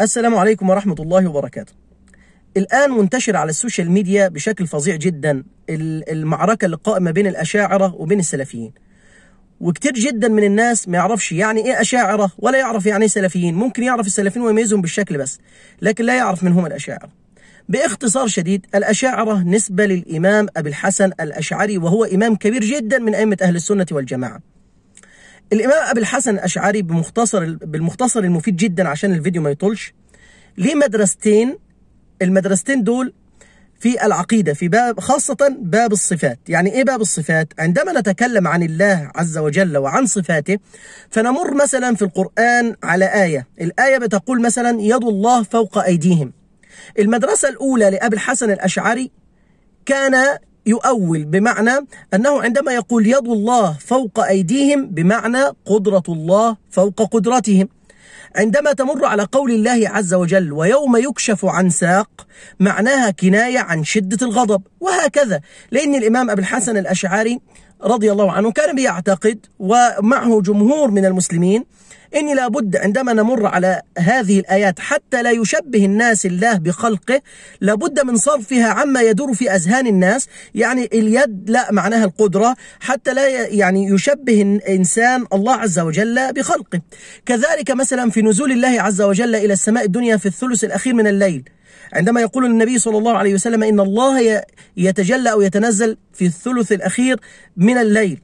السلام عليكم ورحمة الله وبركاته. الآن منتشر على السوشيال ميديا بشكل فظيع جدا المعركة اللي قائمة بين الأشاعرة وبين السلفيين. وكتير جدا من الناس ما يعرفش يعني إيه أشاعرة ولا يعرف يعني إيه سلفيين، ممكن يعرف السلفيين ويميزهم بالشكل بس، لكن لا يعرف من هم الأشاعرة. باختصار شديد الأشاعرة نسبة للإمام أبي الحسن الأشعري وهو إمام كبير جدا من أئمة أهل السنة والجماعة. الامام ابي الحسن الاشعري بمختصر بالمختصر المفيد جدا عشان الفيديو ما يطولش ليه مدرستين المدرستين دول في العقيده في باب خاصه باب الصفات يعني ايه باب الصفات عندما نتكلم عن الله عز وجل وعن صفاته فنمر مثلا في القران على ايه الايه بتقول مثلا يد الله فوق ايديهم المدرسه الاولى لابي الحسن الاشعري كان يؤول بمعنى أنه عندما يقول يد الله فوق أيديهم بمعنى قدرة الله فوق قدرتهم عندما تمر على قول الله عز وجل ويوم يكشف عن ساق معناها كناية عن شدة الغضب وهكذا لأن الإمام ابي الحسن الأشعري رضي الله عنه كان بيعتقد ومعه جمهور من المسلمين اني لابد عندما نمر على هذه الآيات حتى لا يشبه الناس الله بخلقه لابد من صرفها عما يدور في أذهان الناس يعني اليد لا معناها القدرة حتى لا يعني يشبه الانسان الله عز وجل بخلقه كذلك مثلا في نزول الله عز وجل إلى السماء الدنيا في الثلث الأخير من الليل عندما يقول النبي صلى الله عليه وسلم إن الله يتجلى أو يتنزل في الثلث الأخير من الليل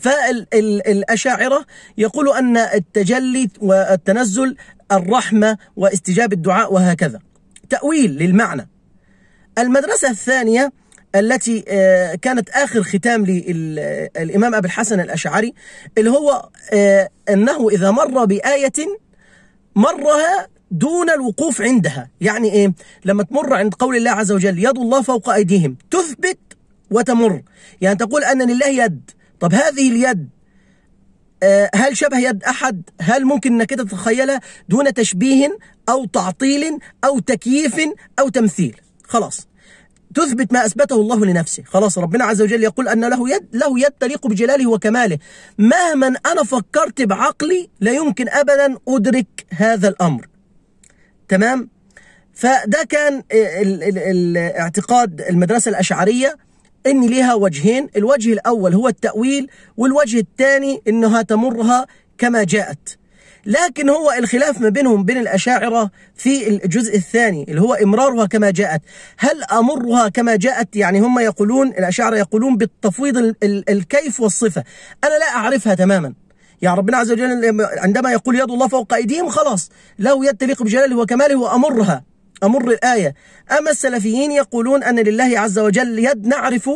فالأشاعرة يقول أن التجلي والتنزل الرحمة واستجاب الدعاء وهكذا تأويل للمعنى المدرسة الثانية التي آه، كانت آخر ختام للإمام أبي الحسن الأشعري اللي هو آه، أنه إذا مر بآية مرها دون الوقوف عندها يعني ايه لما تمر عند قول الله عز وجل يد الله فوق ايديهم تثبت وتمر يعني تقول ان لله يد طب هذه اليد آه، هل شبه يد احد هل ممكن انك تتخيلها دون تشبيه او تعطيل او تكييف او تمثيل خلاص تثبت ما اثبته الله لنفسه خلاص ربنا عز وجل يقول ان له يد له يد تليق بجلاله وكماله مهما انا فكرت بعقلي لا يمكن ابدا ادرك هذا الامر تمام فده كان الاعتقاد المدرسة الأشعرية إن ليها وجهين الوجه الأول هو التأويل والوجه الثاني إنها تمرها كما جاءت لكن هو الخلاف ما بينهم بين الأشاعرة في الجزء الثاني اللي هو إمرارها كما جاءت هل أمرها كما جاءت يعني هم يقولون الأشاعرة يقولون بالتفويض الكيف والصفة أنا لا أعرفها تماماً يا ربنا عز وجل عندما يقول يد الله فوق أيديهم خلاص له يد تليق بجلاله وكماله وأمرها أمر الآية أما السلفيين يقولون أن لله عز وجل يد نعرف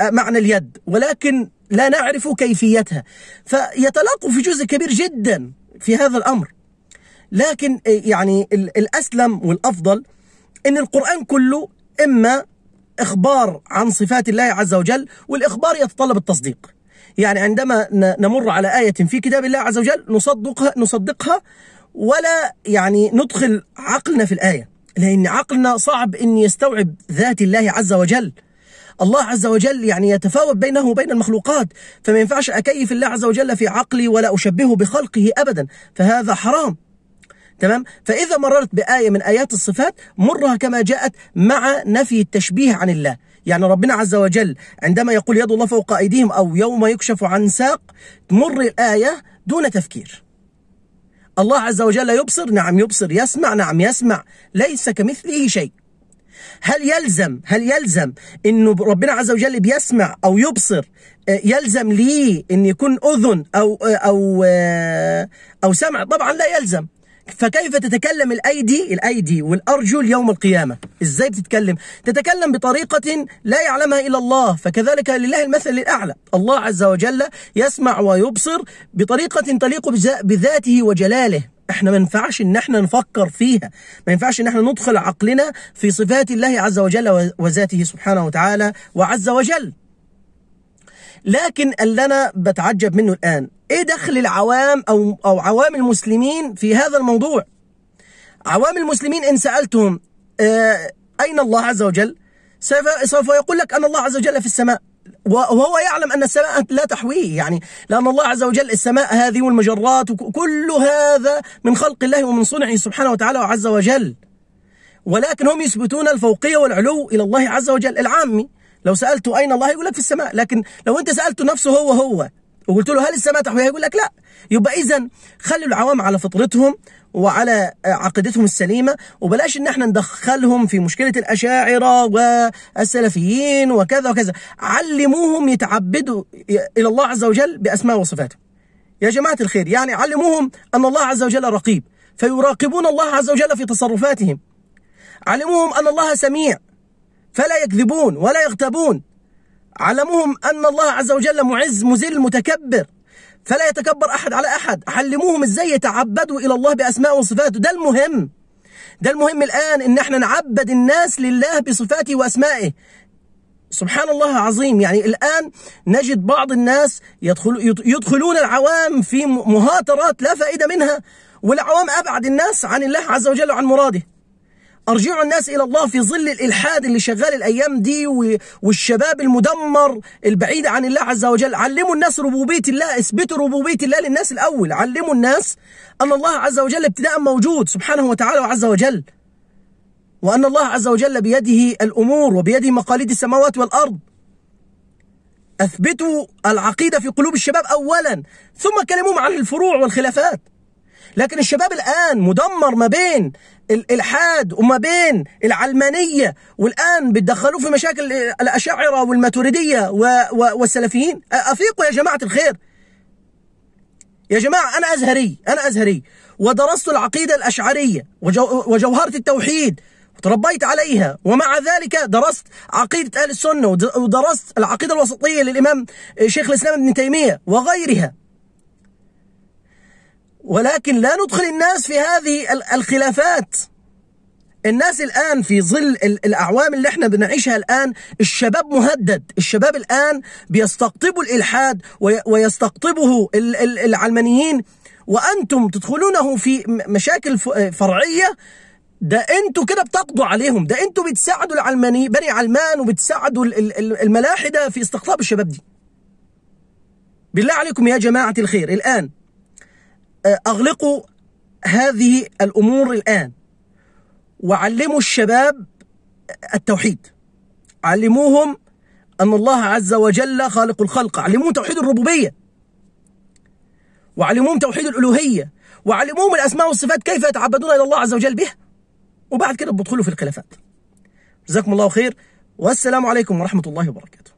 آه، معنى اليد ولكن لا نعرف كيفيتها فيتلاقوا في جزء كبير جدا في هذا الأمر لكن آه، يعني الأسلم والأفضل أن القرآن كله إما إخبار عن صفات الله عز وجل والإخبار يتطلب التصديق يعني عندما نمر على آية في كتاب الله عز وجل نصدقها نصدقها ولا يعني ندخل عقلنا في الآية لأن عقلنا صعب أن يستوعب ذات الله عز وجل الله عز وجل يعني يتفاوت بينه وبين المخلوقات فما ينفعش أكيف الله عز وجل في عقلي ولا أشبهه بخلقه أبدا فهذا حرام تمام فإذا مررت بآية من آيات الصفات مرها كما جاءت مع نفي التشبيه عن الله يعني ربنا عز وجل عندما يقول يد الله فوق أيديهم أو يوم يكشف عن ساق تمر الآية دون تفكير الله عز وجل يبصر نعم يبصر يسمع نعم يسمع ليس كمثله شيء هل يلزم هل يلزم انه ربنا عز وجل بيسمع او يبصر آه، يلزم لي ان يكون اذن او آه، او آه، او سمع طبعا لا يلزم فكيف تتكلم الأيدي الأيدي والأرجل يوم القيامة إزاي بتتكلم تتكلم بطريقة لا يعلمها إلا الله فكذلك لله المثل الأعلى الله عز وجل يسمع ويبصر بطريقة تليق بذاته وجلاله احنا ما ينفعش ان احنا نفكر فيها ما ينفعش ان احنا ندخل عقلنا في صفات الله عز وجل وذاته سبحانه وتعالى وعز وجل لكن اللي انا بتعجب منه الان ايه دخل العوام او او عوام المسلمين في هذا الموضوع عوام المسلمين ان سالتهم آه، اين الله عز وجل سوف يقول لك ان الله عز وجل في السماء وهو يعلم أن السماء لا تحويه يعني لأن الله عز وجل السماء هذه والمجرات وكل هذا من خلق الله ومن صنعه سبحانه وتعالى عز وجل ولكن هم يثبتون الفوقية والعلو إلى الله عز وجل العامي لو سالته اين الله يقول لك في السماء لكن لو انت سالته نفسه هو هو وقلت له هل السماء تحويها يقول لك لا يبقى اذا خلوا العوام على فطرتهم وعلى عقيدتهم السليمه وبلاش ان احنا ندخلهم في مشكله الاشاعره والسلفيين وكذا وكذا علموهم يتعبدوا الى الله عز وجل باسماء وصفاته يا جماعه الخير يعني علموهم ان الله عز وجل رقيب فيراقبون الله عز وجل في تصرفاتهم علموهم ان الله سميع فلا يكذبون ولا يغتابون علموهم أن الله عز وجل معز مزل متكبر فلا يتكبر أحد على أحد علموهم إزاي يتعبدوا إلى الله بأسماء وصفاته ده المهم ده المهم الآن إن احنا نعبد الناس لله بصفاته وأسمائه سبحان الله عظيم يعني الآن نجد بعض الناس يدخل يدخلون العوام في مهاترات لا فائدة منها والعوام أبعد الناس عن الله عز وجل وعن مراده ارجعوا الناس الى الله في ظل الالحاد اللي شغال الايام دي والشباب المدمر البعيد عن الله عز وجل علموا الناس ربوبيه الله اثبتوا ربوبيه الله للناس الاول علموا الناس ان الله عز وجل ابتداء موجود سبحانه وتعالى عز وجل وان الله عز وجل بيده الامور وبيده مقاليد السماوات والارض اثبتوا العقيده في قلوب الشباب اولا ثم كلموهم عن الفروع والخلافات لكن الشباب الآن مدمر ما بين الإلحاد وما بين العلمانية والآن بتدخلوه في مشاكل الأشاعرة والماتوريدية والسلفيين أفيقوا يا جماعة الخير يا جماعة أنا أزهري أنا أزهري ودرست العقيدة الأشعرية وجوهرة التوحيد وتربيت عليها ومع ذلك درست عقيدة أهل السنة ودرست العقيدة الوسطية للإمام شيخ الإسلام ابن تيمية وغيرها ولكن لا ندخل الناس في هذه الخلافات الناس الآن في ظل الأعوام اللي احنا بنعيشها الآن الشباب مهدد الشباب الآن بيستقطبوا الإلحاد ويستقطبه العلمانيين وأنتم تدخلونه في مشاكل فرعية ده انتوا كده بتقضوا عليهم ده انتوا بتساعدوا العلماني بني علمان وبتساعدوا الملاحده في استقطاب الشباب دي بالله عليكم يا جماعه الخير الان أغلقوا هذه الأمور الآن وعلموا الشباب التوحيد علموهم أن الله عز وجل خالق الخلق علموهم توحيد الربوبية وعلموهم توحيد الألوهية وعلموهم الأسماء والصفات كيف يتعبدون إلى الله عز وجل بها وبعد كده بتدخلوا في الخلافات جزاكم الله خير والسلام عليكم ورحمة الله وبركاته